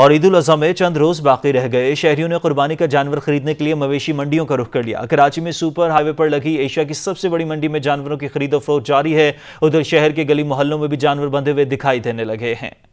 और ईद उजह में चंद रोज बाकी रह गए शहरियों ने कुर्बानी का जानवर खरीदने के लिए मवेशी मंडियों का रुख कर लिया कराची में सुपर हाईवे पर लगी एशिया की सबसे बड़ी मंडी में जानवरों की खरीदो फरोख जारी है उधर शहर के गली मोहल्लों में भी जानवर बंधे हुए दिखाई देने लगे हैं